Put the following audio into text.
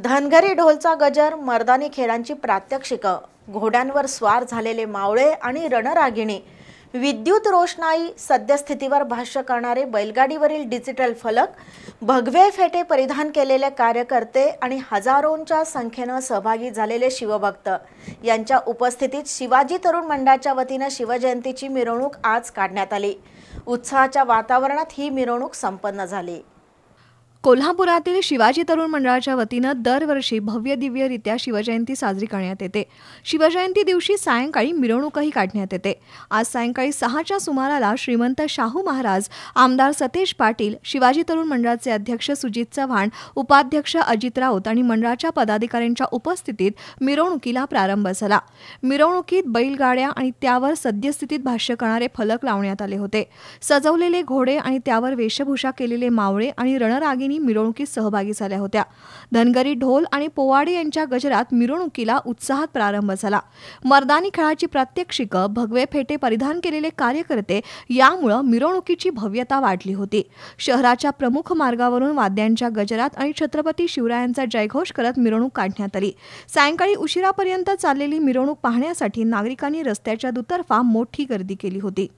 धनगरी ढोलचा गजर मर्दानी खेळांची प्रात्यक्षिकं घोड्यांवर स्वार झालेले मावळे आणि रणरागिणी विद्युत रोषणाई सद्यस्थितीवर भाष्य करणारे बैलगाडीवरील डिजिटल फलक भगवे फेटे परिधान केलेले कार्यकर्ते आणि हजारोंच्या संख्येनं सहभागी झालेले शिवभक्त यांच्या उपस्थितीत शिवाजी तरुण मंडळाच्या वतीनं शिवजयंतीची मिरवणूक आज काढण्यात आली उत्साहाच्या वातावरणात ही मिरवणूक संपन्न झाली कोल्हापुरातील शिवाजी तरुण मंडळाच्या वतीनं दरवर्षी भव्य दिव्यरित्या शिवजयंती साजरी करण्यात येते शिवजयंती दिवशी सायंकाळी मिरवणूकही काढण्यात येते आज सायंकाळी सहाच्या सुमाराला श्रीमंत शाहू महाराज आमदार सतेज पाटील शिवाजी तरुण मंडळाचे अध्यक्ष सुजित चव्हाण उपाध्यक्ष अजित राऊत आणि मंडळाच्या पदाधिकाऱ्यांच्या उपस्थितीत मिरवणुकीला प्रारंभ झाला मिरवणुकीत बैलगाड्या आणि त्यावर सद्यस्थितीत भाष्य करणारे फलक लावण्यात आले होते सजवलेले घोडे आणि त्यावर वेशभूषा केलेले मावळे आणि रणरागिनी मिरवणुकीत सहभागी झाल्या होत्या धनगरी ढोल आणि पोवाडे यांच्या गजरात मिरवणुकीला उत्साहात प्रारंभ झाला मर्दानी खेळाची प्रात्यक्षिकं भगवे फेटे परिधान केलेले कार्यकर्ते यामुळं मिरवणुकीची भव्यता वाढली होती शहराच्या प्रमुख मार्गावरून वाद्यांच्या गजरात आणि छत्रपती शिवरायांचा जयघोष करत मिरवणूक काढण्यात आली सायंकाळी उशिरापर्यंत चाललेली मिरवणूक पाहण्यासाठी नागरिकांनी रस्त्याच्या दुतर्फा मोठी गर्दी केली होती